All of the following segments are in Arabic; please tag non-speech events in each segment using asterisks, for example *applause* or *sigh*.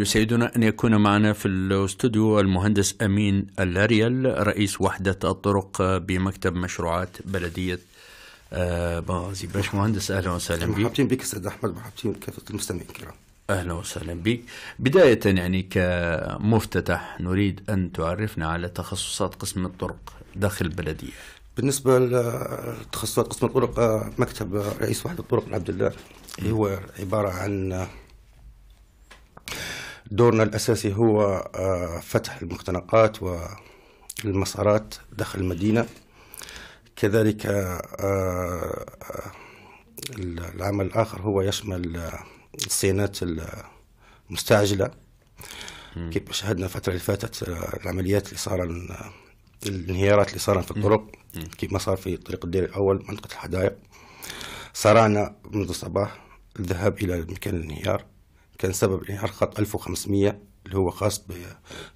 يسعدنا أن يكون معنا في الاستوديو المهندس أمين الأريل رئيس وحدة الطرق بمكتب مشروعات بلدية بنغازي آه، باش مهندس أهلا وسهلا بك مرحبتين بك سيد أحمد محبتين بكافة المستمعين الكرام أهلا وسهلا بك بداية يعني كمفتتح نريد أن تعرفنا على تخصصات قسم الطرق داخل البلدية بالنسبة لتخصصات قسم الطرق آه، مكتب رئيس وحدة الطرق عبد الله اللي هو عبارة عن دورنا الأساسي هو آه، فتح المختنقات والمسارات داخل المدينة كذلك آه، آه، العمل الآخر هو يشمل الصينات المستعجلة كيف شاهدنا الفترة اللي فاتت العمليات اللي صار الانهيارات اللي صارت في الطرق كيف ما صار في طريق الدير الأول منطقة الحدائق صارعنا منذ الصباح الذهاب إلى مكان الانهيار كان سبب انهيار خط 1500 اللي هو خاص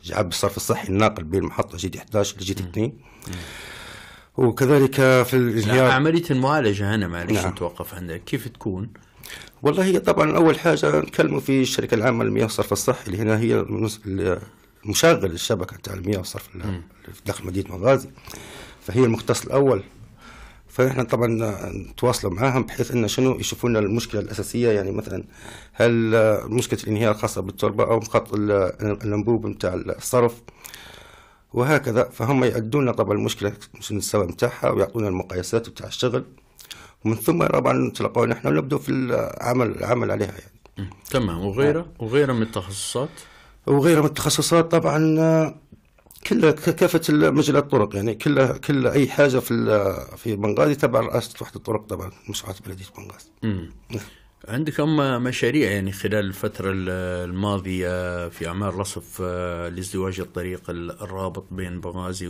بجعب الصرف الصحي الناقل بين محطه جي دي 11 لجي دي 2 وكذلك في الانهيار عمليه المعالجه هنا معلش نعم. نتوقف عندك كيف تكون؟ والله هي طبعا اول حاجه نتكلموا في الشركه العامه للمياه والصرف الصحي اللي هنا هي مشغل الشبكه تاع المياه والصرف في داخل مدينه مغازي فهي المختص الاول فنحن طبعا نتواصلوا معاهم بحيث ان شنو يشوفوا لنا المشكله الاساسيه يعني مثلا هل مشكله الانهيار خاصه بالتربه او خط الانبوب نتاع الصرف وهكذا فهم يعدون طبعا المشكله شنو السبب نتاعها ويعطونا المقايسات نتاع الشغل ومن ثم طبعا نتلقوا نحن نبدأ في العمل العمل عليها يعني تمام وغيره وغيره من التخصصات وغيره من التخصصات طبعا كلها كافه مجال الطرق يعني كلها كل اي حاجه في في بنغازي تبع رئاسه وحده الطرق تبع مشروعات بلديه بنغازي. نعم. عندك أما مشاريع يعني خلال الفترة الماضية في أعمال رصف آه، لازدواج الطريق الرابط بين بنغازي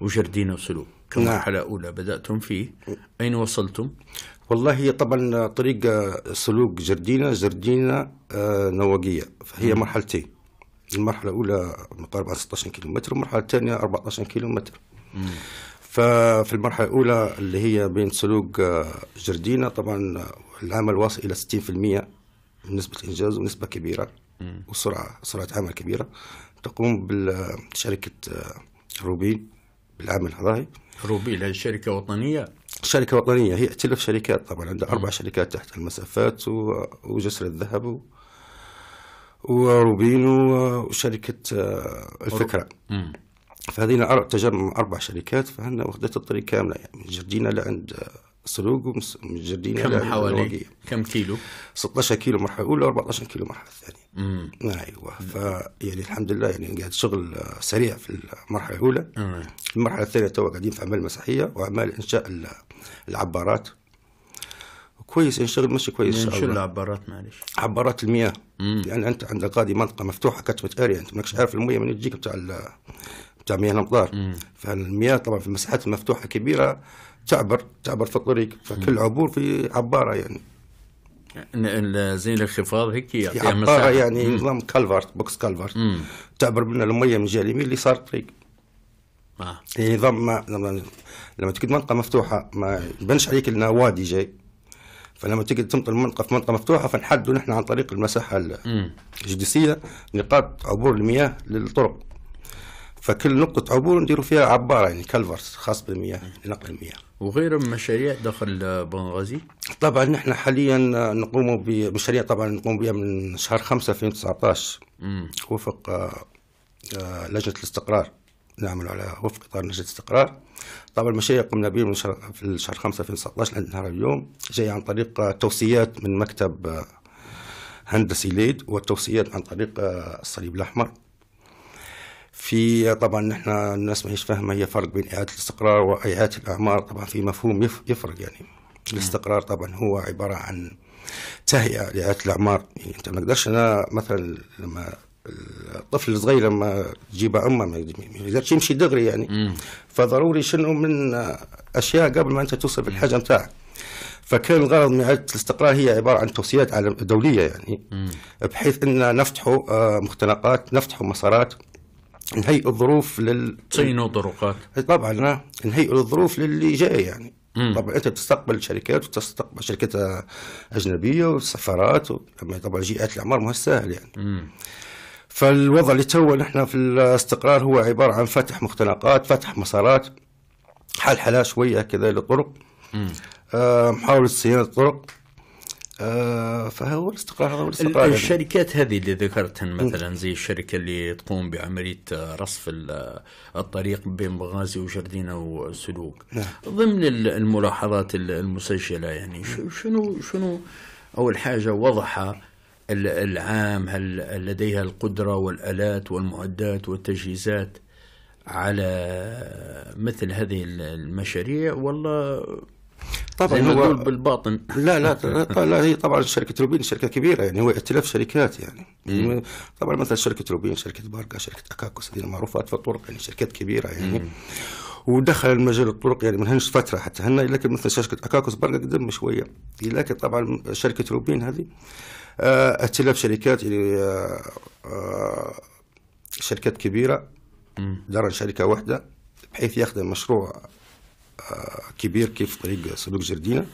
وجردينا وسلوك كمرحلة نعم. أولى بدأتم فيه أين وصلتم؟ والله هي طبعا طريق آه، سلوك جردينة جردينة آه، نواقية فهي مرحلتين المرحله الاولى مقاربه 16 كيلومتر والمرحله الثانيه 14 كيلومتر ففي المرحله الاولى اللي هي بين سلوك آه، جردينه طبعا العمل واصل الى 60% من نسبه الانجاز ونسبه كبيره وسرعه سرعه عمل كبيره تقوم بشركه آه، روبين بالعمل هذا روبيل هي شركه وطنيه شركه وطنيه هي تلف شركات طبعا عندها اربع شركات تحت المسافات وجسر الذهب وروبين وشركه آه، الفكره مم. فهذه تجمع أربع شركات فهنا وخدت الطريق كاملة يعني من جردينا لعند آه، سلوق ومن جردينا كم حوالي؟ الوقية. كم كيلو؟ 16 كيلو مرحلة أولى و14 كيلو مرحلة ثانية. امم أيوه ف يعني الحمد لله يعني قاعد شغل آه، سريع في المرحلة الأولى. مم. المرحلة الثانية تو قاعدين في أعمال مساحية وأعمال إنشاء العبارات. كويس ينشغل مش كويس يعني شو العبارات معلش؟ عبارات المياه مم. لان يعني انت عندك غادي منطقه مفتوحه كتبت اريا انت ماكش عارف المياه من تجيك بتاع بتاع مياه الامطار فالمياه طبعا في المساحات المفتوحه كبيره تعبر تعبر في الطريق فكل عبور في عباره يعني زي يعني الانخفاض هيك يعطيها مساحه يعني نظام كالفارت بوكس كالفارت مم. تعبر من الميه من الجهه اليمين اللي صار الطريق آه. يعني نظام ما لما, لما تكون منطقه مفتوحه ما يبانش عليك انها وادي جاي فلما تيجي تنقل المنطقه في منطقه مفتوحه فنحدوا نحن عن طريق المساحه الجديسيه نقاط عبور المياه للطرق فكل نقطة عبور نديروا فيها عبارة يعني كالفرس خاص بالمياه لنقل المياه. وغير مشاريع داخل بنغازي؟ طبعا نحن حاليا نقوم بمشاريع طبعا نقوم بها من شهر 5 2019 وفق آه، آه، لجنة الاستقرار نعمل على وفق إطار لجنة الاستقرار طبعا المشاريع قمنا به من شهر في الشهر 5 2019 لحد نهار اليوم جاي عن طريق آه، توصيات من مكتب آه، هندسي ليد والتوصيات عن طريق آه، الصليب الاحمر في طبعا نحن الناس ماهيش فاهمه هي فرق بين اعاده الاستقرار واعاده الاعمار طبعا في مفهوم يفرق يعني الاستقرار طبعا هو عباره عن تهيئه لاعاده الاعمار يعني انت ما نقدرش انا مثلا لما الطفل الصغير لما تجيبه امه ما يقدرش يمشي دغري يعني مم. فضروري شنو من اشياء قبل ما انت توصل بالحاجه نتاعك فكان الغرض من عياده الاستقرار هي عباره عن توصيات دوليه يعني مم. بحيث ان نفتحوا آه، مختنقات نفتحوا مسارات نهيئ الظروف لل تصينوا طرقات طبعا آه، نهيئ الظروف للي جاي يعني مم. طبعا انت تستقبل شركات وتستقبل شركات اجنبيه وسفارات و... طبعا جيئات الاعمار ما سهل يعني مم. فالوضع اللي تو نحن في الاستقرار هو عباره عن فتح مختنقات فتح مسارات حل حلا شويه كذا للطرق آه محاوله صيانه الطرق آه فهو الاستقرار هذا الاستقرار يعني. الشركات يعني. هذه اللي ذكرتها مثلا زي الشركه اللي تقوم بعمليه آه، رصف آه، الطريق بين بغازي وجردينه وسلوك نعم. ضمن الملاحظات المسجله يعني شنو شنو اول حاجه وضحها العام هل لديها القدرة والآلات والمعدات والتجهيزات على مثل هذه المشاريع والله طبعا هو بالباطن لا لا *laughs* لا, لا هي طبعا شركه روبين شركه كبيره يعني هو ائتلاف شركات يعني مم. يعني طبعا مثلا شركه روبين شركه باركا شركه اكاكوس هذه معروفات في الطرق يعني شركات كبيره يعني مم. ودخل المجال الطرق يعني من هنش فتره حتى هنا لكن مثلا شركه اكاكوس باركا قدم شويه لكن طبعا شركه روبين هذه ائتلاف آه، شركات اللي آه، شركات كبيره دارت شركه واحده بحيث يخدم مشروع آه، كبير كيف طريق سلوك جردينه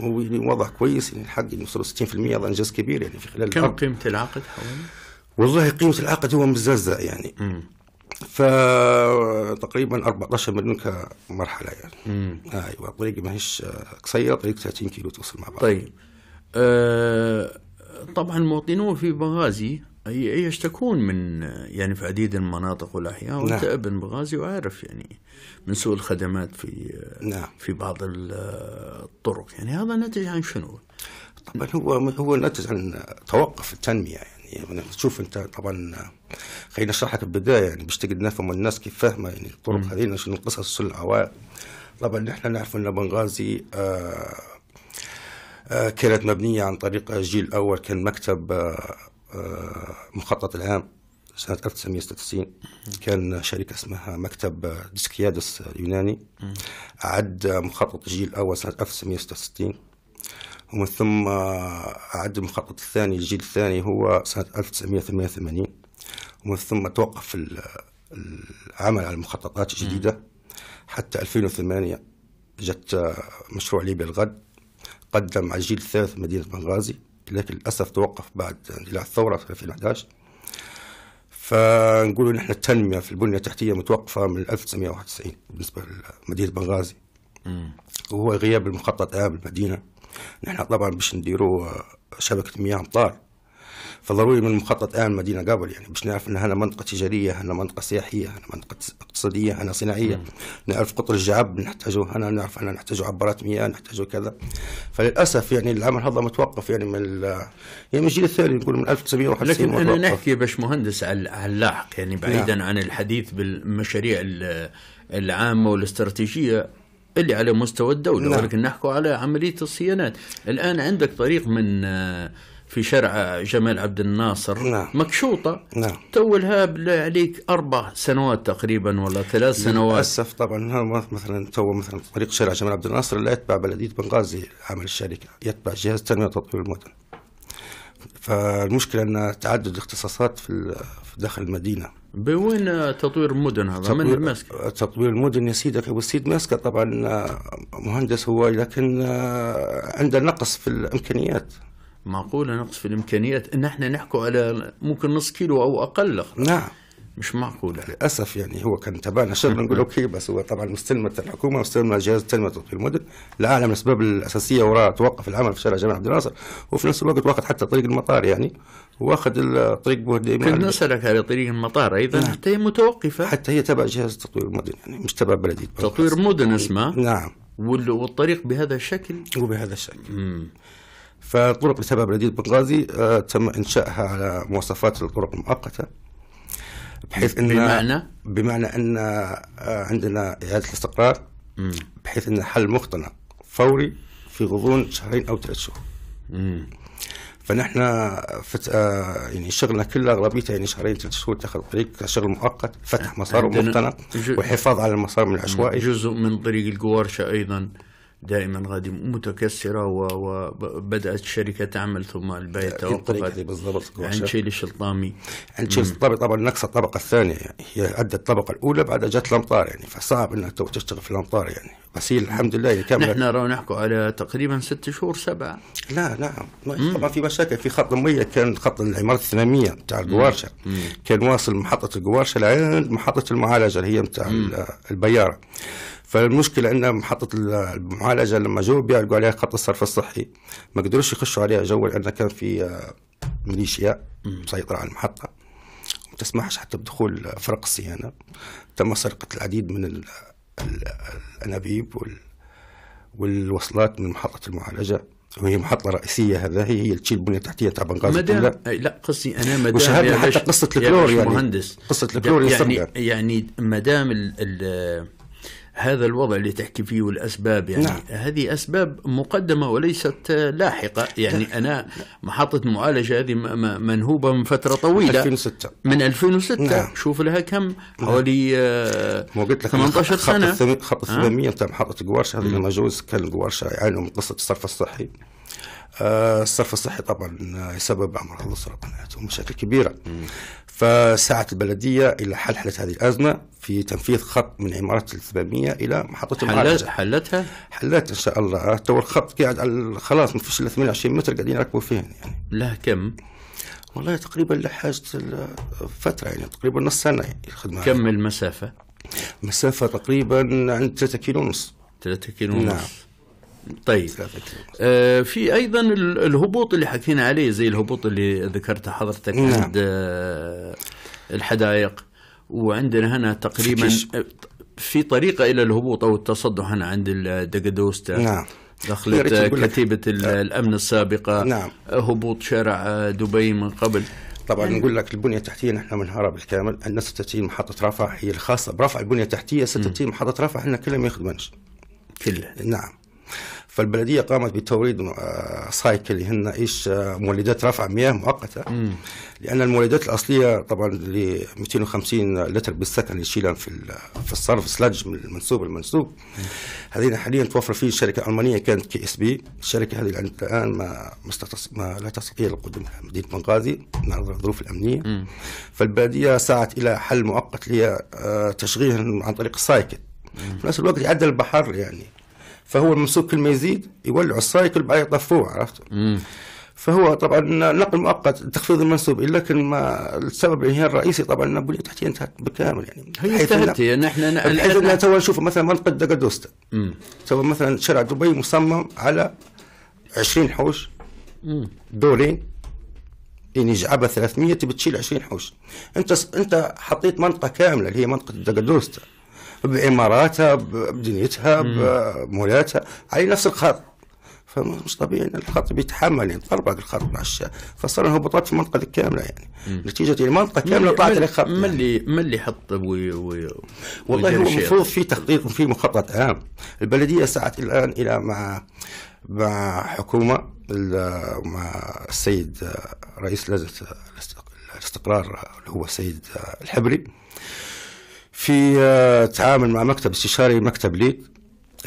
ووضع كويس يعني لحد نوصلوا 60% هذا انجاز كبير يعني في خلال كم قيمه العقد حوالي؟ والله قيمه العقد هو مزازه يعني ف فتقريبا 14 مليون كمرحله يعني آه ايوه طريق ماهيش قصيره طريق 30 كيلو توصل مع بعض طيب أه طبعا المواطنون في بنغازي يشتكون من يعني في عديد المناطق والاحياء نعم. ابن بنغازي وعارف يعني من سوء الخدمات في نعم. في بعض الطرق يعني هذا ناتج عن شنو؟ طبعا هو هو ناتج عن توقف التنميه يعني تشوف يعني انت طبعا خلينا نشرح لك البدايه يعني باش تقدر نفهم الناس كيف فاهمه يعني الطرق هذه شنو القصص شنو العوائق طبعا نحن نعرف ان بنغازي آه آه، كانت مبنية عن طريق الجيل الأول كان مكتب آه، آه، مخطط العام سنة 1996 كان شركة اسمها مكتب ديسكيادس اليوناني أعد مخطط الجيل الأول سنة 1966 ومن ثم أعد المخطط الثاني الجيل الثاني هو سنة 1988 ومن ثم توقف العمل على المخططات الجديدة حتى 2008 جت مشروع ليبيا الغد قدم على الجيل الثالث مدينة بنغازي لكن للأسف توقف بعد اندلاع يعني الثورة في 2011 فنقول نحن التنمية في البنية التحتية متوقفة من 1991 بالنسبة لمدينة بنغازي وهو غياب المخطط العام للمدينة نحن طبعا باش نديروا شبكة مياه أمطار فضروري من المخطط الان مدينه قابل يعني باش نعرف ان هنا منطقه تجاريه هنا منطقه سياحيه هنا منطقه اقتصاديه هنا صناعيه مم. نعرف قطر الجعب نحتاجه هنا نعرف هنا نحتاجه عبارات مياه نحتاجه كذا فللاسف يعني العمل هذا متوقف يعني من يعني من الجيل الثاني نقول من 1951 لكن متوقف. انا نحكي باش مهندس على اللاحق يعني بعيدا نعم. عن الحديث بالمشاريع العامه والاستراتيجيه اللي على مستوى الدولة نعم. ولكن نحكي على عملية الصيانات الآن عندك طريق من في شرع جمال عبد الناصر نعم. مكشوطة نعم. تولها بالله عليك أربع سنوات تقريبا ولا ثلاث سنوات للأسف طبعا مثلا تو مثلا طريق شارع جمال عبد الناصر لا يتبع بلدية بنغازي عمل الشركة يتبع جهاز تنمية وتطوير المدن فالمشكلة أن تعدد الاختصاصات في داخل المدينة بوين تطوير المدن هذا من المسكة تطوير المدن يا سيدك ابو السيد ماسك طبعا مهندس هو لكن آه، عنده نقص في الامكانيات معقولة نقص في الإمكانيات إن إحنا نحكوا على ممكن نص كيلو أو أقل نعم مش معقولة للأسف يعني هو كان تبعنا شرنا نقول *laughs* أوكي بس هو طبعا مستلمة الحكومة مستلمة جهاز تنمية تطوير المدن أعلم الأسباب الأساسية وراء توقف العمل في شارع جامع عبد الناصر وفي نفس الوقت واخد حتى طريق المطار يعني واخد الطريق بوهدي كنت نسألك على طريق المطار أيضا نعم. حتى هي متوقفة حتى هي تبع جهاز تطوير المدن يعني مش تبع بلدية تطوير مدن اسمها نعم والطريق بهذا الشكل وبهذا الشكل مم. فطرق بسبب بلدية بنغازي آه، تم إنشائها على مواصفات الطرق المؤقتة بحيث أن بمعنى بمعنى أن آه، عندنا إعادة الاستقرار بحيث أن حل مقتنع فوري في غضون شهرين أو ثلاث شهور فنحن آه، فت... يعني شغلنا كله اغلبيته يعني شهرين ثلاث شهور تاخذ طريق شغل مؤقت فتح مسار مقتنع والحفاظ على المسار من العشوائي جزء من طريق القوارشه ايضا دائما غادي متكسرة وبدأت الشركة تعمل ثم البيع توقفت عند شيء الشلطامي عند شيء الشلطامي طبعا نقص الطبقة الثانية يعني هي أدت الطبقة الأولى بعدها جت الأمطار يعني فصعب أنك تشتغل في الأمطار يعني بس هي الحمد لله كاملة نحن راه نحكوا على تقريبا ست شهور سبعة لا لا طبعا في مشاكل في خط مية كان خط العمارة الثنائية نتاع القوارشة كان واصل محطة القوارشة لعند محطة المعالجة اللي هي نتاع البيارة فالمشكله عندنا محطه المعالجه لما جو بيعلقوا عليها خط الصرف الصحي ما قدروش يخشوا عليها جو عندنا كان في آه، ميليشيا مسيطره على المحطه وما تسمحش حتى بدخول فرق الصيانه تم سرقه العديد من الـ الـ الانابيب وال والوصلات من محطه المعالجه وهي محطة رئيسية هذا هي هي تشيل البنية التحتية تاع بنغازي مدام لا قصدي أنا مدام وشهدنا حتى قصة الكلور يعني مهندس قصة الكلور يعني يعني, يعني مدام ال هذا الوضع اللي تحكي فيه والاسباب يعني نعم. هذه اسباب مقدمه وليست لاحقه يعني نعم. انا محطه المعالجه هذه منهوبه من فتره طويله 2006 من 2006 نعم. شوف لها كم نعم. حوالي آه قلت لك 18 سنه خط الثمانيه تاع محطه قوارشه هذه جوز كان قوارشه يعانوا من قصه الصرف الصحي آه، الصرف الصحي طبعا آه، يسبب امراض السرطانات ومشاكل كبيره فسعت البلديه الى حل حلت هذه الازمه في تنفيذ خط من عماره الاسباميه الى محطه المعالجه حلتها؟ حلت ان شاء الله آه، تو الخط قاعد على خلاص ما فيش الا 28 متر قاعدين يركبوا فيه يعني لا كم؟ والله تقريبا لحاجه فتره يعني تقريبا نص سنه يعني الخدمه كم المسافه؟ مسافه تقريبا عند 3 كيلو ونص 3 كيلو ونص نعم طيب آه في ايضا الهبوط اللي حكينا عليه زي الهبوط اللي ذكرته حضرتك نعم. عند آه الحدائق وعندنا هنا تقريبا في, آه، في طريقه الى الهبوط او التصدح هنا عند الدقدوستا نعم دخلت كتيبه آه. الامن السابقه نعم هبوط شارع آه، دبي من قبل طبعا يعني نقول لك البنيه التحتيه نحن منهاره بالكامل عندنا 60 محطه رفع هي الخاصه برفع البنيه التحتيه 60 محطه رفع احنا كلها ما يخدمناش كلها نعم فالبلديه قامت بتوريد آه، سايكل اللي هن ايش آه، مولدات رفع مياه مؤقته لان المولدات الاصليه طبعا ل 250 لتر بالسكن اللي يشيلها في في الصرف سلج من المنسوب للمنسوب هذه حاليا توفر فيه شركه المانيه كانت كي اس بي الشركه هذه الان ما, ما لا تستطيع القدوم الى مدينه بنغازي مع الظروف الامنيه مم. فالبلديه سعت الى حل مؤقت لتشغيلهم آه، عن طريق السايكل في نفس الوقت يعدل البحر يعني فهو الممسوك كل ما يزيد يولع السايكل بعد يطفوه عرفت فهو طبعا نقل مؤقت تخفيض المنسوب لكن ما السبب الانهيار الرئيسي طبعا ان البنيه التحتيه انتهت بالكامل يعني هي انتهت يعني نحن بحيث ان تو نشوف مثلا منطقه دقدوستا تو مثلا شارع دبي مصمم على 20 حوش دورين يعني جعبه 300 تبي تشيل 20 حوش انت انت حطيت منطقه كامله اللي هي منطقه دقدوستا باماراتها بدنيتها بمولاتها على نفس الخط فمش طبيعي ان الخط بيتحمل يعني هذا الخط مع الشعب فصار هبوطات في المنطقه كامله يعني مم. نتيجه يعني المنطقه كامله طلعت على خط من اللي يعني. من اللي حط وي وي والله هو المفروض في تخطيط وفي مخطط عام البلديه سعت الان الى مع مع حكومه مع السيد آه، رئيس لجنه الاستقرار اللي هو السيد آه، الحبري في آه، تعامل مع مكتب استشاري مكتب ليد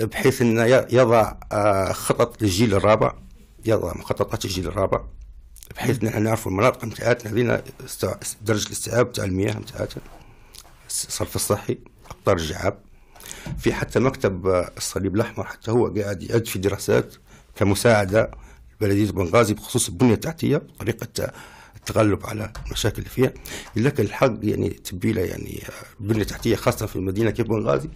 بحيث انه يضع آه، خطط للجيل الرابع يضع مخططات الجيل الرابع بحيث ان احنا نعرف المناطق متاعتنا هذينا درجه الاستيعاب تاع المياه متاعتنا الصرف الصحي اقطار الجعاب في حتى مكتب آه، الصليب الاحمر حتى هو قاعد يعد في دراسات كمساعده لبلديه بنغازي بخصوص البنيه التحتيه طريقه التغلب على المشاكل اللي فيها لكن الحق يعني تبي له يعني بنيه تحتيه خاصه في مدينه كيف بنغازي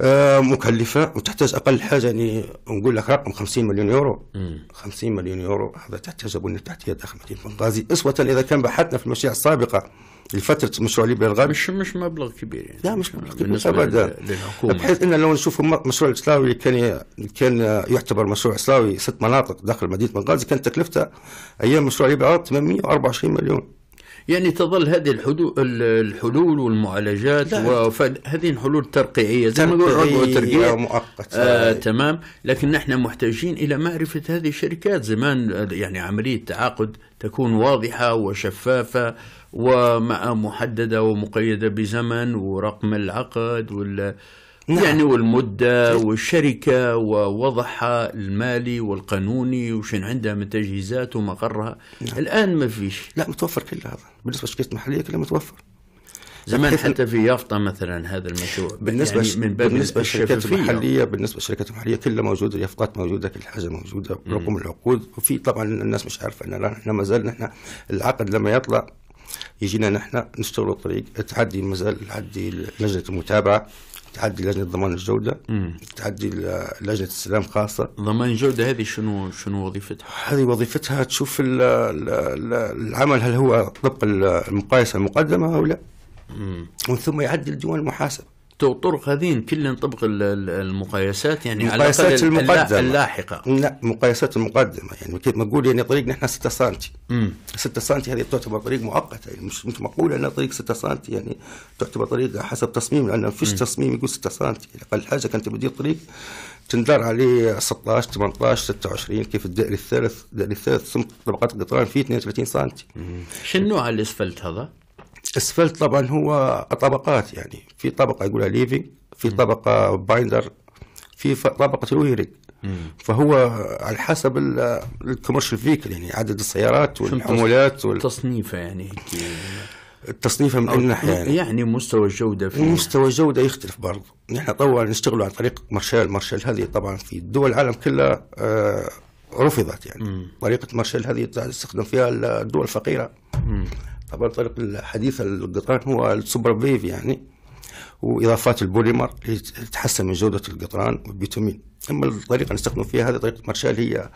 آه، مكلفه وتحتاج اقل حاجه يعني نقول لك رقم 50 مليون يورو مم. 50 مليون يورو هذا تحتاج بنيه تحتيه داخل مدينه بنغازي اسوه اذا كان بحثنا في المشاريع السابقه لفتره مشروع ليبيا الغابي مش مش مبلغ كبير يعني لا مش مبلغ كبير ابدا بحيث ان لو نشوف مشروع الاسلاوي كان كان يعتبر مشروع اسلاوي ست مناطق داخل مدينه بنغازي كانت تكلفته ايام مشروع ليبيا 824 مليون يعني تظل هذه الحلول الحلول والمعالجات هذه الحلول ترقيعيه زي ما نقول ترقيع مؤقت آه تمام لكن نحن محتاجين الى معرفه هذه الشركات زمان آه، يعني عمليه تعاقد تكون واضحه وشفافه ومع محدده ومقيده بزمن ورقم العقد وال نعم. يعني والمدة والشركة ووضعها المالي والقانوني وشن عندها من تجهيزات ومقرها نعم. الآن ما فيش لا متوفر كل هذا بالنسبة للشركات المحلية كله متوفر زمان حتى في يافطة مثلا هذا المشروع بالنسبة يعني من باب بالنسبة للشركات المحلية بالنسبة للشركات المحلية كلها موجودة اليافطات موجودة كل حاجة موجودة رقم العقود وفي طبعا الناس مش عارفة ان احنا ما زلنا احنا العقد لما يطلع يجينا نحن نشتغل الطريق تعدي مازال تعدي لجنة المتابعة تحدي لجنه ضمان الجوده مم. تحدي لجنه استلام خاصه ضمان الجوده هذه شنو شنو وظيفتها؟ هذه وظيفتها تشوف الـ الـ الـ العمل هل هو طبق المقايسه المقدمه او لا مم. ومن ثم يعدل ديوان المحاسب الطرق هذين كلن طبق المقايسات يعني مقايسات المقدمة اللاحقة لا مقايسات المقدمة يعني ما نقول يعني طريق نحن 6 سم 6 سم هذه تعتبر طريق مؤقتة يعني مش مش معقول أن طريق 6 سم يعني تعتبر طريق حسب تصميم لأن ما فيش تصميم يقول 6 سم يعني أقل حاجة كانت بدي طريق تندار عليه 16 18 26 كيف الدائري الثالث الدائري الثالث ثم طبقات القطران فيه 32 سم شنو على الاسفلت هذا؟ اسفلت طبعا هو طبقات يعني في طبقه يقولها ليفي في طبقه بايندر في طبقه الويرنج فهو على حسب الكوميرشال فيكل يعني عدد السيارات والحمولات والتصنيفه تصنيفه يعني التصنيفه من اي يعني. ناحيه يعني يعني مستوى الجوده فيه. مستوى الجوده يختلف برضه نحن طبعا نشتغل عن طريق مارشال مارشال هذه طبعا في دول العالم كلها آه رفضت يعني مم. طريقه مارشال هذه تستخدم فيها الدول الفقيره مم. طبعا طريق الحديثه للقطران هو السوبر بيف يعني واضافات البوليمر اللي تحسن من جوده القطران والبيتومين اما الطريقه اللي نستخدم فيها هذه طريقه مارشال هي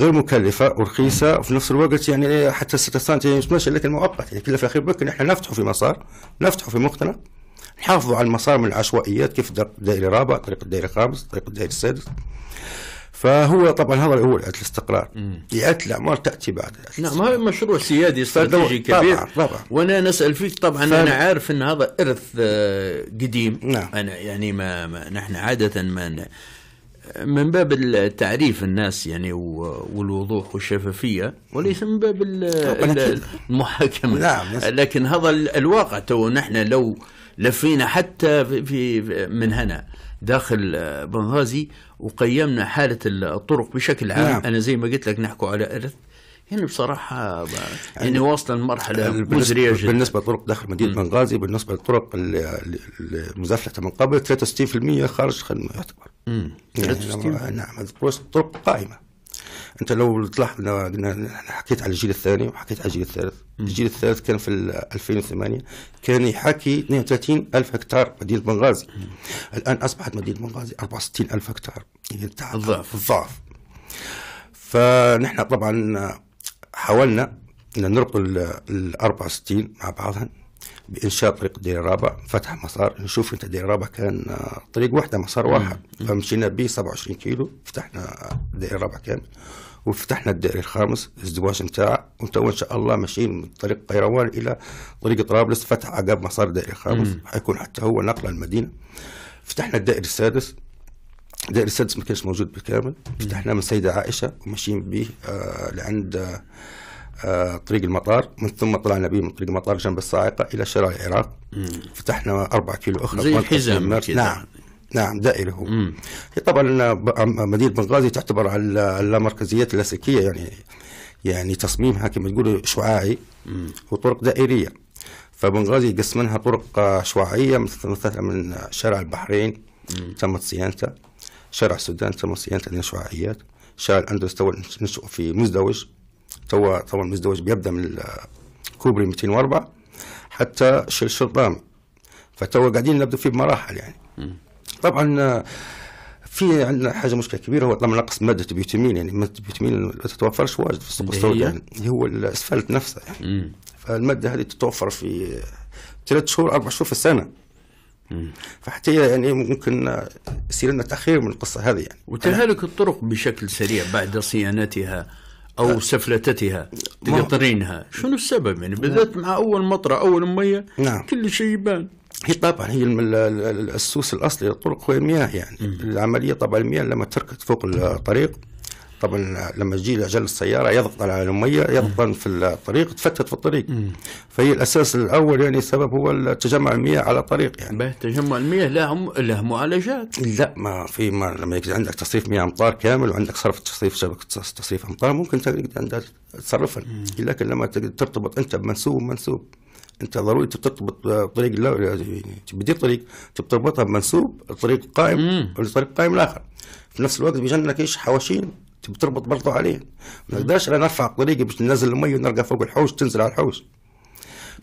غير مكلفة ورخيصة وفي نفس الوقت يعني حتى السيتاسانت مش لكن مؤقت يعني كلها في الأخير ممكن احنا نفتحوا في مسار نفتحوا في مقتنع نحافظوا على المسار من العشوائيات كيف الدائري الرابع طريق الدائري الخامس طريق الدائري السادس فهو طبعا هذا هو الاستقرار يأت الاعمار تاتي بعد نعم هذا مشروع سيادي استراتيجي كبير طبعا طبعا وانا نسال فيك طبعا ف... انا عارف ان هذا ارث آه، قديم نعم. انا يعني ما, ما نحن عاده ما من باب التعريف الناس يعني والوضوح والشفافيه وليس من باب المحاكمه نعم. لكن هذا الواقع تو نحن لو لفينا حتى في من هنا داخل آه، بنغازي وقيمنا حالة الطرق بشكل عام نعم. أنا زي ما قلت لك نحكوا على إرث يعني بصراحة يعني, يعني واصلة لمرحلة مزرية جدا بالنسبة لطرق داخل مدينة بنغازي بالنسبة للطرق المزفلتة من قبل 63% خارج خدمة يعتبر 63% يعني نعم الطرق قائمة انت لو تلاحظ قلنا حكيت على الجيل الثاني وحكيت على الجيل الثالث الجيل الثالث كان في 2008 كان يحكي 32 الف هكتار مدينه بنغازي الان اصبحت مدينه بنغازي 64 الف هكتار يعني الضعف الضعف فنحن طبعا حاولنا ان نربط ال 64 مع بعضهم بانشاء طريق دير الرابع فتح مسار نشوف انت دير الرابع كان آه، طريق واحده مسار واحد فمشينا به 27 كيلو فتحنا دير الرابع كامل وفتحنا الدائري الخامس ازدواج نتاع وانت ان شاء الله ماشيين من طريق قيروان الى طريق طرابلس فتح عقب مسار الدائري الخامس حيكون حتى هو نقل المدينه فتحنا الدائري السادس الدائري السادس ما كانش موجود بالكامل فتحنا من سيدة عائشة ومشيين به آه لعند آه آه، طريق المطار من ثم طلعنا به من طريق المطار جنب الصاعقة إلى شارع العراق مم. فتحنا أربع كيلو أخرى زي الحزام نعم نعم دائري هو هي طبعا مدينة بنغازي تعتبر على اللامركزيات اللاسلكية يعني يعني تصميمها كما تقولوا شعاعي وطرق دائرية فبنغازي قسمنها طرق آه، شعاعية مثلا من شارع البحرين مم. تمت صيانته شارع السودان تمت صيانته شعاعيات شارع الأندلس تو في مزدوج تو تو المزدوج بيبدا من كوبري 204 حتى الشرطامي فتو قاعدين نبدا فيه بمراحل يعني طبعا آه، في عندنا حاجه مشكله كبيره هو طبعا نقص ماده بيوتامين يعني ماده بيوتامين ما تتوفرش واجد في السوق السوداء يعني اللي هو الاسفلت نفسه يعني فالماده هذه تتوفر في ثلاث شهور اربع شهور في السنه فحتى يعني ممكن آه، يصير لنا تاخير من القصه هذه يعني وتهالك الطرق بشكل سريع بعد صيانتها او سفلتتها تقطرينها شنو السبب يعني نعم. بالذات مع اول مطره اول ميه نعم. كل شيء يبان هي طبعا هي السوس الاصلي للطرق هو المياه يعني العمليه طبعا المياه لما تركت فوق الطريق طبعا لما تجي لاجل السياره يضغط على الاميه يضغط في الطريق تفتت في الطريق مم. فهي الاساس الاول يعني السبب هو يعني. تجمع المياه على الطريق يعني تجمع المياه له له معالجات لا ما في ما لما يجي عندك تصريف مياه امطار كامل وعندك صرف تصريف شبكه تصريف امطار ممكن تقدر تصرفها لكن لما ترتبط انت بمنسوب منسوب انت ضروري ترتبط لا بدي طريق تربطها بمنسوب الطريق قائم والطريق قائم الاخر في نفس الوقت بيجنك ايش حواشين تبي تربط برضو عليه ما نقدرش انا نرفع طريقي باش ننزل المي ونرقى فوق الحوش تنزل على الحوش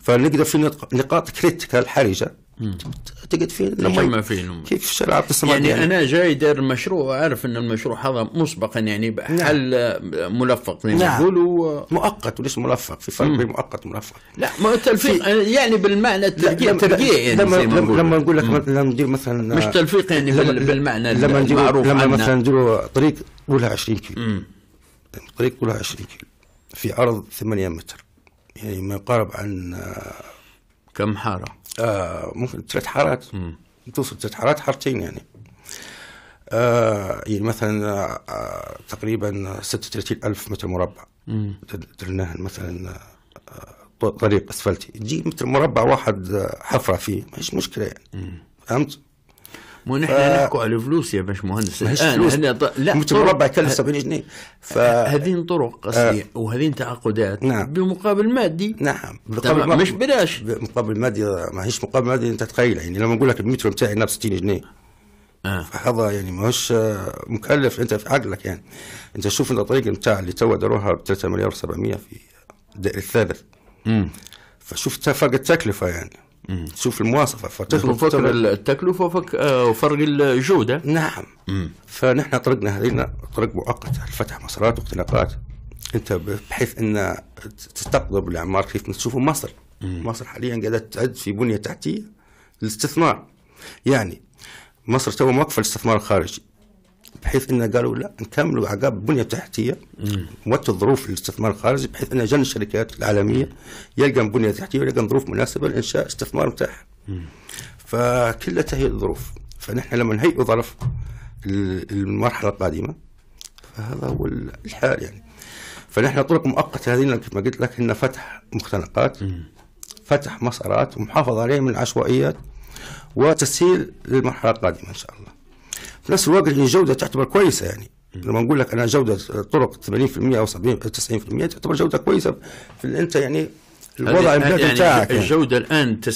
فنقدر في نقاط كريتيكال حرجه تقعد فيه لما فين يعني كيف شرع يعني, يعني انا جاي دار مشروع اعرف ان المشروع هذا مسبقا يعني حل نعم. ملفق زي يعني نعم. نقولوا آه، مؤقت وليس ملفق في فرق بين مؤقت وملفق لا ما في... آه، يعني بالمعنى الترقيع ترقيع يعني لما لما نقول لك لما ندير مثلا مش تلفيق يعني بالمعنى لما المعروف لما مثلا نديروا طريق قولها 20 كيلو يعني طريق قولها 20 كيلو في عرض 8 متر يعني ما يقارب عن آه، كم حاره؟ آه، ممكن ثلاث حارات توصل ثلاث حارات حارتين يعني آه يعني مثلا آه, آه، تقريبا 36 ألف متر مربع درناه مثلا آه،, آه طريق اسفلتي تجي متر مربع واحد حفره فيه مش مشكله يعني فهمت مو نحن ف... نحكوا على الفلوس يا باش مهندس الفلوس فلوس. هنا ط... لا مربع يكلف 70 جنيه ف... هذين طرق قصدي آه. وهذين تعاقدات نعم. بمقابل مادي نعم بمقابل ما... مش بلاش مقابل مادي ماهيش مقابل مادي انت تخيل يعني لما نقول لك المتر بتاعي ناب 60 جنيه آه. هذا يعني ماهوش آه، مكلف انت في عقلك يعني انت شوف انت الطريق نتاع اللي توا داروها ب 3 مليار و700 في الدائري الثالث امم فشوف فرق التكلفه يعني شوف المواصفه فتخلط التكلفه آه، وفرق الجوده نعم مم. فنحن طرقنا هذه طرق مؤقته لفتح مسارات واختناقات انت بحيث ان تستقطب الاعمار كيف تشوفوا مصر مم. مصر حاليا قاعده تعد في بنيه تحتيه للاستثمار يعني مصر تو موقفه الاستثمار الخارجي بحيث ان قالوا لا نكملوا عقاب البنيه التحتيه نوفر الظروف الاستثمار الخارجي بحيث ان جن الشركات العالميه يلقى بنيه تحتيه ويلقى ظروف مناسبه لانشاء استثمار متاح فكلها تهيئ الظروف فنحن لما نهيئ ظرف المرحله القادمه فهذا هو الحال يعني. فنحن طرق مؤقته هذه كما قلت لك أن فتح مختنقات فتح مسارات ومحافظه عليها من العشوائيات وتسهيل للمرحله القادمه ان شاء الله. في نفس الوقت الجوده تعتبر كويسه يعني لما نقول لك انا جوده الطرق 80% او 70 90% تعتبر جوده كويسه في انت يعني الوضع يعني بتاعك يعني. الجوده الان 90%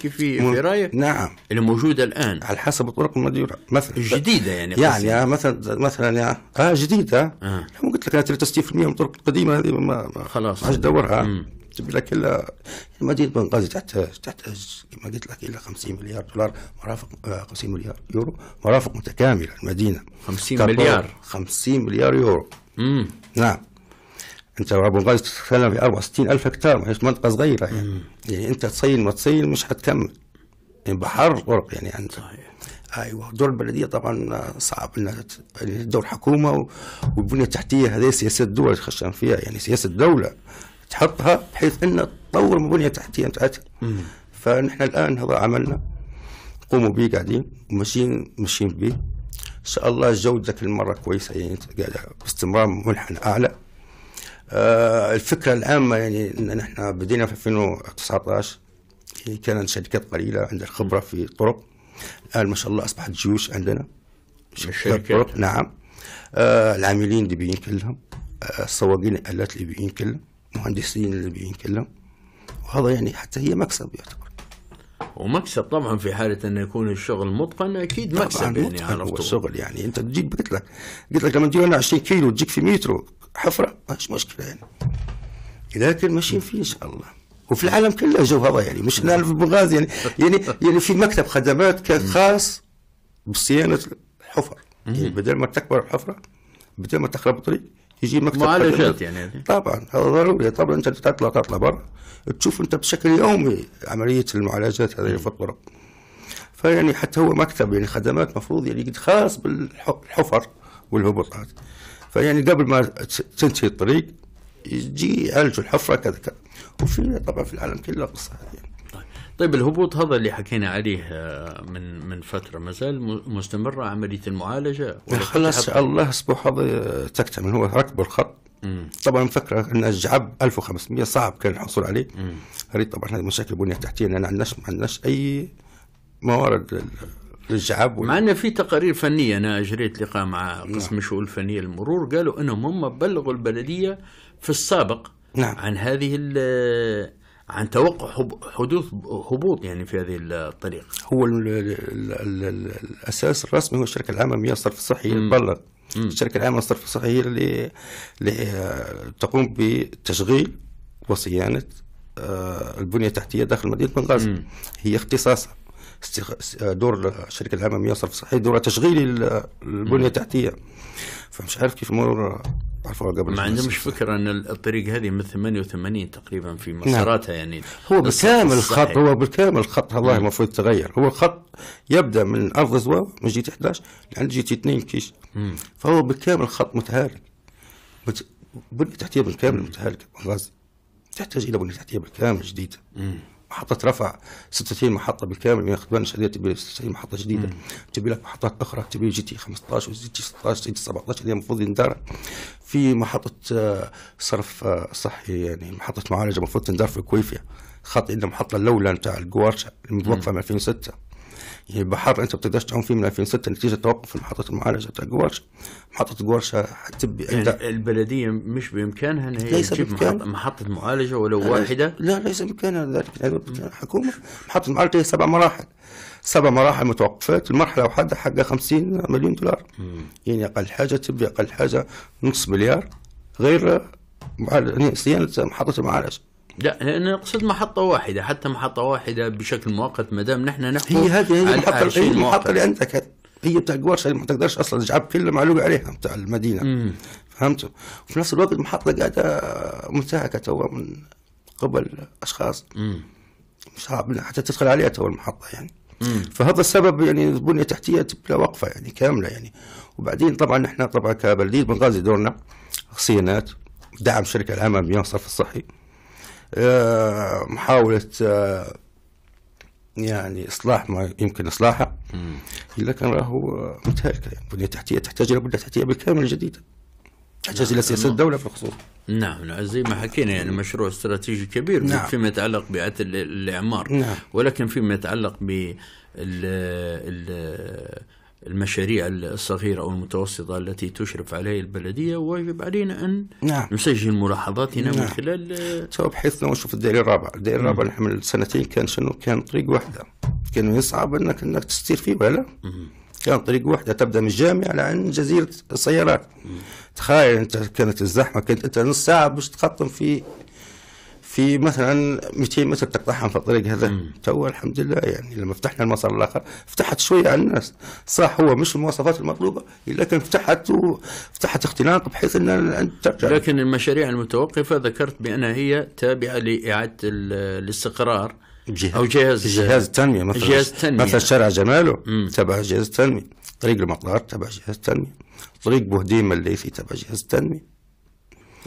كيف في رايك نعم اللي موجوده الان على حسب الطرق المديره مثلا جديده يعني يعني, يعني مثلا مثلا يعني اه جديده آه. قلت لك انا 63% من الطرق القديمه هذه ما خلاص ما دورها تكتب لك الا مدينه بنغازي تحتاج تحتاج كما قلت لك الى 50 مليار دولار مرافق 50 آه، مليار يورو مرافق متكامله المدينه 50 مليار 50 مليار يورو امم نعم انت بنغازي تتكلم في 64 الف هكتار ما هيش منطقه صغيره يعني مم. يعني انت تصين ما تصين مش حتكمل يعني بحر غرق يعني انت صحيح. ايوه دور البلديه طبعا صعب انها يعني دور حكومه والبنيه التحتيه هذه سياسه الدول خشن فيها يعني سياسه الدوله تحطها بحيث أن تطور البنية التحتية نتاعتها فنحن الآن هذا عملنا قوموا به قاعدين وماشيين ماشيين به إن شاء الله الجودة كل مرة كويسة يعني قاعدة باستمرار منحنى أعلى آه الفكرة العامة يعني أن نحن بدينا في 2019 هي يعني كانت شركات قليلة عندها خبرة في الطرق الآن ما شاء الله أصبحت جيوش عندنا شركات نعم آه العاملين الليبيين كلهم آه السواقين الآلات الليبيين كلهم مهندسين بيين كلهم وهذا يعني حتى هي مكسب يعتبر ومكسب طبعا في حاله انه يكون الشغل متقن اكيد مكسب يعني على الشغل يعني انت تجيب قلت لك قلت لك لما تجيب انا 20 كيلو تجيك في مترو حفره مش مشكله يعني لكن ماشيين فيه ان شاء الله وفي العالم كله جو هذا يعني مش هنا في بنغازي يعني يعني يعني في مكتب خدمات خاص بصيانه الحفر يعني بدل ما تكبر الحفره بدل ما تخرب الطريق يجي مكتب معالجات يعني طبعا هذا ضروري طبعا انت تطلع تطلع برا تشوف انت بشكل يومي عمليه المعالجات هذه في الطرق فيعني حتى هو مكتب يعني خدمات مفروض يعني خاص بالحفر والهبوطات فيعني قبل ما تنتهي الطريق يجي يعالجوا الحفره كذا كذا وفي طبعا في العالم كله قصه هذه يعني. طيب الهبوط هذا اللي حكينا عليه آه، من من فتره ما زال مستمره عمليه المعالجه خلاص الله اصبح هذا تكتمل هو ركب الخط مم. طبعا فكرة ان الجعب 1500 صعب كان الحصول عليه اريد طبعا هذه مشاكل بنيه تحتيه لان ما عندناش ما عندناش اي موارد للجعب وال... مع ان في تقارير فنيه انا اجريت لقاء مع نعم. قسم الشؤون الفنيه المرور قالوا انهم هم بلغوا البلديه في السابق نعم. عن هذه عن توقع حدوث هبوط يعني في هذه الطريق هو الـ الـ الـ الـ الاساس الرسمي هو الشركه العامه للصرف الصحي تبلغ الشركه العامه للصرف الصحي هي اللي تقوم بتشغيل وصيانه آه، البنيه التحتيه داخل مدينه بنغازي هي اختصاصها دور الشركه العامه للصرف الصحي دور تشغيلي البنيه التحتيه فمش عارف كيف الامور عرفوها قبل ما عندهمش فكره ان الطريق هذه من 88 تقريبا في نعم. مساراتها نعم. يعني هو بالكامل الخط هو بالكامل الخط الله المفروض يتغير هو الخط يبدا من ارض زواو من تي 11 لعند تي 2 كيش مم. فهو بالكامل الخط متهالك بت... بنيه تحتيه بالكامل متهالكه غاز تحتاج الى بنيه تحتيه بالكامل جديده محطه رفع 96 محطه بالكامل من خدمه السعوديه تبي 96 محطه جديده تبي لك محطات اخرى تبي جي تي 15 وجي تي 16 جي تي 17 اللي المفروض يندار في محطه آه، صرف آه، صحي يعني محطه معالجه المفروض تندار في كويفيا خاطئ ان المحطه الاولى نتاع الجوارشه المتوقفه من 2006 هي البحر انت بتقدرش تعوم فيه من 2006 نتيجه توقف محطه المعالجه بتاع جوارش محطه جوارش هتبي يعني البلديه مش بامكانها ان هي تجيب بإمكان. محطه معالجه ولو أه، واحده لا ليس بامكانها ذلك الحكومه أيوة، محطه المعالجه هي سبع مراحل سبع مراحل متوقفات المرحله واحده حقها 50 مليون دولار مم. يعني اقل حاجه تبي اقل حاجه نص مليار غير معالجه يعني صيانه محطه المعالجه لا انا اقصد محطه واحده حتى محطه واحده بشكل مؤقت ما دام نحن نحكي هي هذه هي المحطه هي المحطه اللي عندك هي بتاع جوارش اللي ما تقدرش اصلا تجعل كل معلومه عليها بتاع المدينه مم. فهمت وفي نفس الوقت المحطه قاعده منتهكه توا من قبل اشخاص صعب حتى تدخل عليها توا المحطه يعني فهذا السبب يعني البنيه التحتيه تبقى وقفه يعني كامله يعني وبعدين طبعا احنا طبعا كبلديه بنغازي دورنا صيانات دعم الشركه العامه بالمياه الصرف الصحي آه، محاولة آه، يعني إصلاح ما يمكن إصلاحه لكن راهو آه، متهالكة البنية يعني التحتية تحتاج إلى بنية تحتية بالكامل جديدة تحتاج إلى سياسة الدولة نعم. في الخصوص نعم نعم زي ما حكينا يعني نعم. مشروع استراتيجي كبير نعم. فيما يتعلق بإعادة الإعمار نعم. ولكن فيما يتعلق ب المشاريع الصغيرة أو المتوسطة التي تشرف عليها البلدية ويجب علينا أن نعم. نسجل ملاحظاتنا نعم. من خلال تو بحيث نشوف الدائري الرابع الدائري الرابع نحن من سنتين كان شنو كان طريق واحدة كان يصعب أنك أنك تستير فيه بلا كان طريق واحدة تبدأ من الجامع لعند جزيرة السيارات تخيل أنت كانت الزحمة كانت أنت نص ساعة باش تخطم في في مثلا 200 متر تقطعهم في الطريق هذا تو الحمد لله يعني لما فتحنا المسار الاخر فتحت شويه على الناس صح هو مش المواصفات المطلوبه لكن فتحت فتحت اختناق بحيث ان ترجع لكن المشاريع المتوقفه ذكرت بانها هي تابعه لاعاده الاستقرار جهاز او جهاز جهاز التنميه مثلا جهاز التنميه مثلا شارع جماله تبع جهاز التنميه طريق المطار تبع جهاز التنميه طريق اللي الليثي تبع جهاز التنميه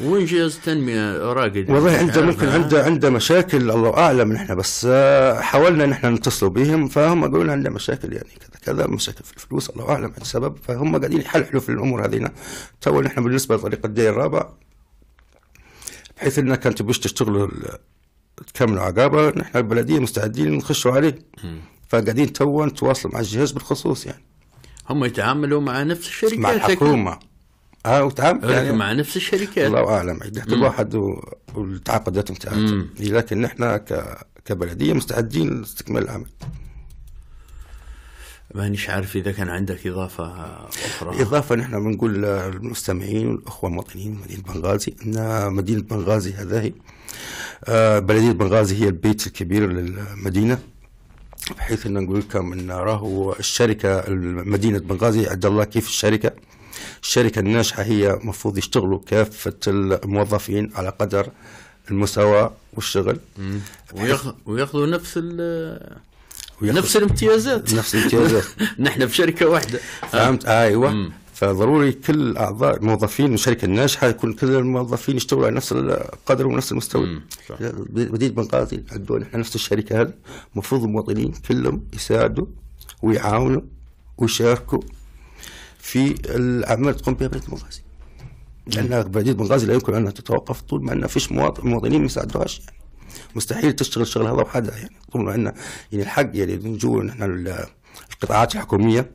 جهاز تنميه راقد والله عنده ممكن عنده عنده مشاكل الله اعلم نحن بس آه، حاولنا نحن نتصل بهم فهم قالوا لنا عندنا مشاكل يعني كذا كذا مشاكل في الفلوس الله اعلم عن السبب فهم قاعدين يحلحلوا في الامور هذينا تو نحن بالنسبه لطريق الدير الرابع بحيث انها كانت تبوش تشتغلوا تكملوا عقابه نحن البلديه مستعدين نخشوا عليه فقاعدين تو نتواصل مع الجهاز بالخصوص يعني هم يتعاملوا مع نفس الشركات مع الحكومه اه وتعامل يعني مع نفس الشركات الله اعلم حتى الواحد والتعاقدات نتاعها لكن نحن كبلديه مستعدين لاستكمال العمل مانيش عارف اذا كان عندك اضافه اخرى اضافه نحن بنقول للمستمعين والاخوه المواطنين مدينه بنغازي ان مدينه بنغازي هذه آه، بلديه بنغازي هي البيت الكبير للمدينه بحيث ان نقول لكم ان راهو الشركه مدينه بنغازي عبد الله كيف الشركه الشركة الناجحة هي مفروض يشتغلوا كافة الموظفين على قدر المساواة والشغل وياخذوا نفس نفس الامتيازات نفس الامتيازات *laughs* نحن في شركة واحدة فهمت آه. ايوه مم. فضروري كل اعضاء الموظفين الشركه الناجحه يكون كل الموظفين يشتغلوا على نفس القدر ونفس المستوى بديت بن قاضي عندنا نحن نفس الشركه هذه المفروض المواطنين كلهم يساعدوا ويعاونوا ويشاركوا في الاعمال اللي تقوم بها بلاد بنغازي لان بلديه بنغازي لا يمكن انها تتوقف طول ما ان فيش مواطنين ما يساعدوهاش يعني مستحيل تشتغل الشغل هذا وحدها يعني طول ما ان يعني الحق يعني نجوا نحن القطاعات الحكوميه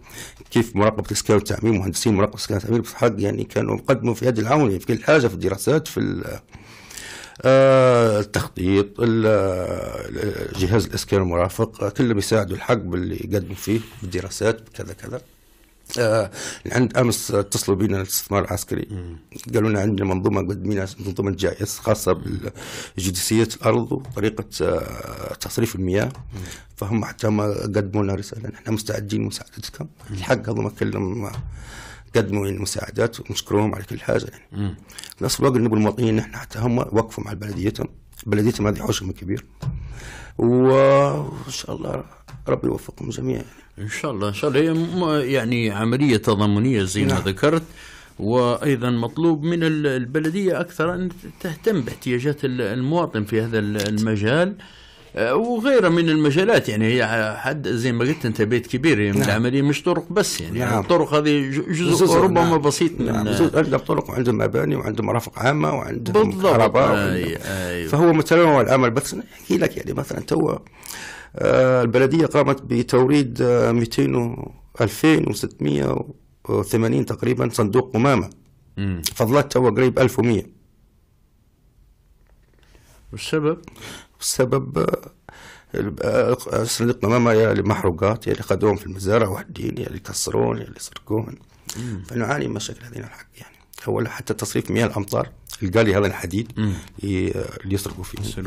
كيف مراقبه الاسكان والتعميم مهندسين مراقبه الاسكان والتعميم بالحق يعني كانوا قدموا في هذه العون يعني في كل حاجه في الدراسات في آه، التخطيط جهاز الاسكان المرافق كلهم يساعدوا الحق باللي يقدموا فيه في الدراسات كذا كذا آه عند امس اتصلوا بنا الاستثمار العسكري قالوا لنا عندنا منظومه قدمينا منظومه جائز خاصه بجدسيه الارض وطريقه آه تصريف المياه مم. فهم حتى ما قدموا لنا رساله نحن مستعدين لمساعدتكم الحق هذا ما كلم قدموا المساعدات ونشكرهم على كل حاجه يعني نفس الوقت نقول المواطنين نحن حتى هم وقفوا مع بلديتهم بلديتهم هذه حوشهم كبير وان شاء الله ربي يوفقهم جميعا ان شاء الله ان شاء الله هي يعني عمليه تضامنيه زي ما نعم. ذكرت وايضا مطلوب من البلديه اكثر ان تهتم باحتياجات المواطن في هذا المجال آه، وغيره من المجالات يعني هي حد زي ما قلت انت بيت كبير يعني نعم. العمليه مش طرق بس يعني, نعم. يعني الطرق هذه جزء ربما نعم. بسيط من نعم. عندهم طرق وعندهم مباني وعندهم مرافق عامه وعندهم بالضبط آه آه آه فهو متنوع العمل بس نحكي لك يعني مثلا تو آه، البلدية قامت بتوريد 200 آه، 2680 تقريبا صندوق قمامة فضلت تو قريب 1100 والسبب؟ السبب آه، صندوق قمامة يا اللي محروقات يا اللي خدوهم في المزارع وحدين يا اللي كسرون يا اللي سرقون فنعاني من مشاكل هذه الحق يعني هو حتى تصريف مياه الأمطار القالي هذا الحديد اللي يصرفوا فيه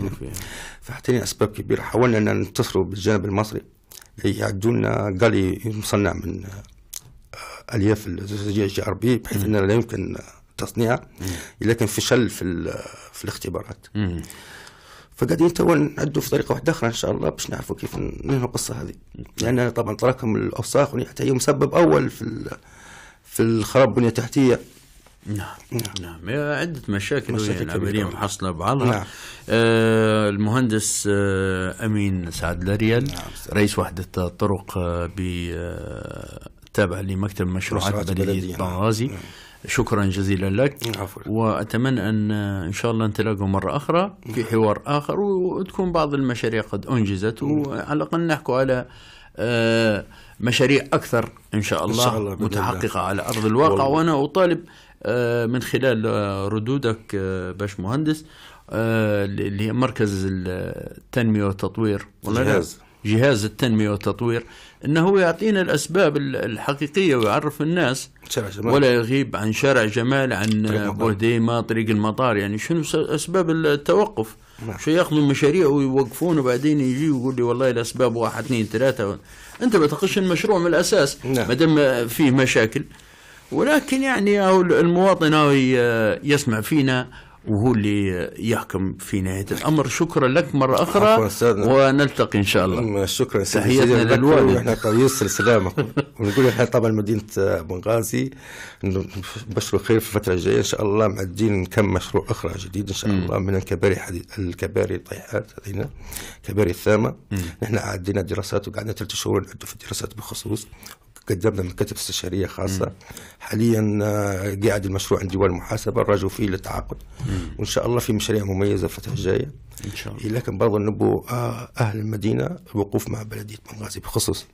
فحتى فيه أسباب كبيرة حاولنا أن نتصلوا بالجانب المصري يعدوا لنا قالي مصنع من آه، الياف الزجاجيه الجي ار بي بحيث انه لا يمكن تصنيعها لكن فشل في في الاختبارات فقاعدين تو نعدوا في طريقه واحده اخرى ان شاء الله باش نعرفوا كيف ننهوا القصه هذه لان يعني طبعا تراكم الاوساخ حتى هي مسبب اول في في الخراب بنيه تحتيه نعم نعم, نعم. عدة مشاكل, مشاكل العملية محصلة بعضها نعم. آه المهندس آه أمين سعد لريال نعم. رئيس وحدة الطرق آه, آه، تابع لمكتب مشروعات بلدية بنغازي نعم. نعم. شكرا جزيلا لك نعم، عفر. واتمنى ان آه، ان شاء الله نتلاقوا مره اخرى في نعم. حوار اخر وتكون بعض المشاريع قد انجزت وعلى الاقل نحكوا على آه، مشاريع اكثر ان شاء الله, إن شاء الله متحققه على ارض الواقع والله. وانا اطالب آه، من خلال آه، ردودك آه، باش مهندس اللي هي مركز التنميه والتطوير جهاز جهاز التنميه والتطوير انه يعطينا الاسباب الحقيقيه ويعرف الناس شارع جمال. ولا يغيب عن شارع جمال عن بوديما طريق المطار يعني شنو اسباب التوقف نعم. شو ياخذوا مشاريع ويوقفون وبعدين يجي ويقول لي والله الاسباب واحد اثنين ثلاثه انت بتخش المشروع من الاساس نعم. ما دام فيه مشاكل ولكن يعني المواطن هو يسمع فينا وهو اللي يحكم في نهايه الامر شكرا لك مره اخرى ونلتقي ان شاء الله شكرا تحياتنا للوالد احنا يوصل طيب، سلامك ونقول احنا طبعا مدينه بنغازي نبشروا خير في الفتره الجايه ان شاء الله معدين كم مشروع اخرى جديد ان شاء الله من الكباري حديد الكباري الطيحات هذينا كباري الثامه نحن عدينا دراسات وقعدنا ثلاث شهور نعدوا في الدراسات بخصوص قدمنا مكتب استشاريه خاصه مم. حاليا آه، قاعد المشروع عند ديوان المحاسبه الرجو فيه للتعاقد وان شاء الله في مشاريع مميزه الفتره الجايه ان شاء الله لكن برضه نبو آه، اهل المدينه الوقوف مع بلديه بنغازي بخصوص